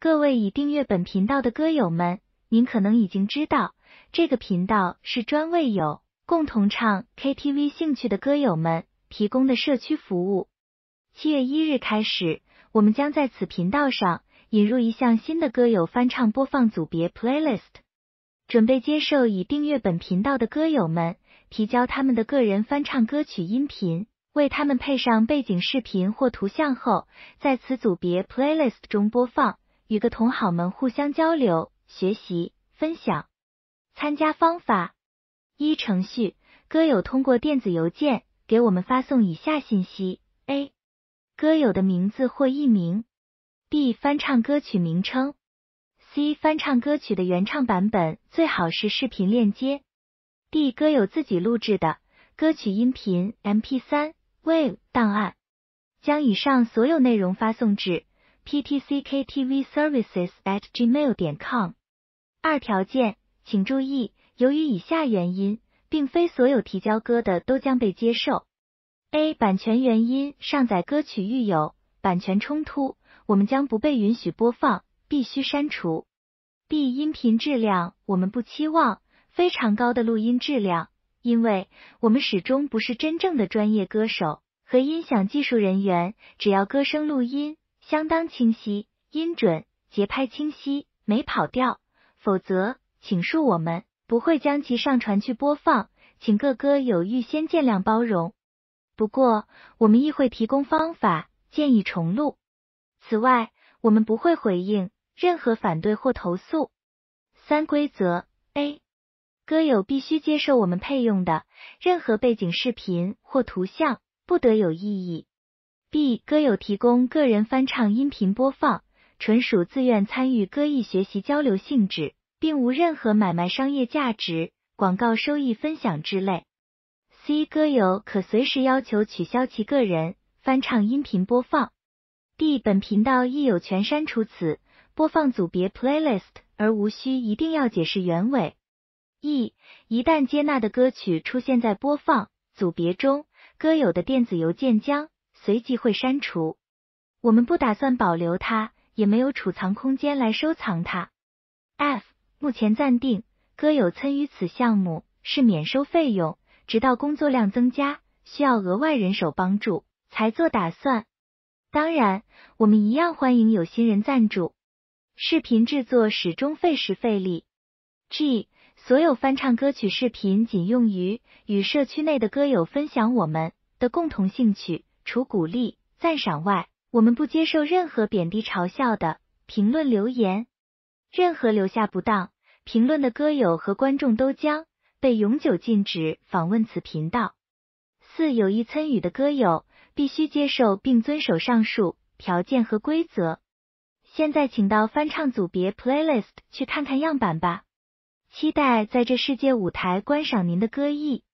各位已订阅本频道的歌友们，您可能已经知道，这个频道是专为有共同唱 KTV 兴趣的歌友们提供的社区服务。七月一日开始，我们将在此频道上引入一项新的歌友翻唱播放组别 playlist，准备接受已订阅本频道的歌友们提交他们的个人翻唱歌曲音频，为他们配上背景视频或图像后，在此组别 playlist 中播放。与个同好们互相交流、学习、分享。参加方法一：程序歌友通过电子邮件给我们发送以下信息：a. 歌友的名字或艺名；b. 翻唱歌曲名称；c. 翻唱歌曲的原唱版本，最好是视频链接；d. 歌友自己录制的歌曲音频 （M P 三、Wave 档案）。将以上所有内容发送至。ptcktvservices@gmail.com。二条件，请注意，由于以下原因，并非所有提交歌的都将被接受。a. 版权原因，上载歌曲遇有版权冲突，我们将不被允许播放，必须删除。b. 音频质量，我们不期望非常高的录音质量，因为我们始终不是真正的专业歌手和音响技术人员，只要歌声录音。相当清晰，音准，节拍清晰，没跑调，否则请恕我们不会将其上传去播放，请各歌友预先见谅包容。不过我们亦会提供方法建议重录。此外，我们不会回应任何反对或投诉。三规则：a. 歌友必须接受我们配用的任何背景视频或图像，不得有异议。b 歌友提供个人翻唱音频播放，纯属自愿参与歌艺学习交流性质，并无任何买卖商业价值、广告收益分享之类。c 歌友可随时要求取消其个人翻唱音频播放。d 本频道亦有权删除此播放组别 playlist，而无需一定要解释原委。e 一旦接纳的歌曲出现在播放组别中，歌友的电子邮件将。随即会删除，我们不打算保留它，也没有储藏空间来收藏它。F 目前暂定，歌友参与此项目是免收费用，直到工作量增加，需要额外人手帮助才做打算。当然，我们一样欢迎有心人赞助。视频制作始终费时费力。G 所有翻唱歌曲视频仅用于与社区内的歌友分享我们的共同兴趣。除鼓励、赞赏外，我们不接受任何贬低、嘲笑的评论留言。任何留下不当评论的歌友和观众都将被永久禁止访问此频道。四有意参与的歌友必须接受并遵守上述条件和规则。现在请到翻唱组别 playlist 去看看样板吧，期待在这世界舞台观赏您的歌艺。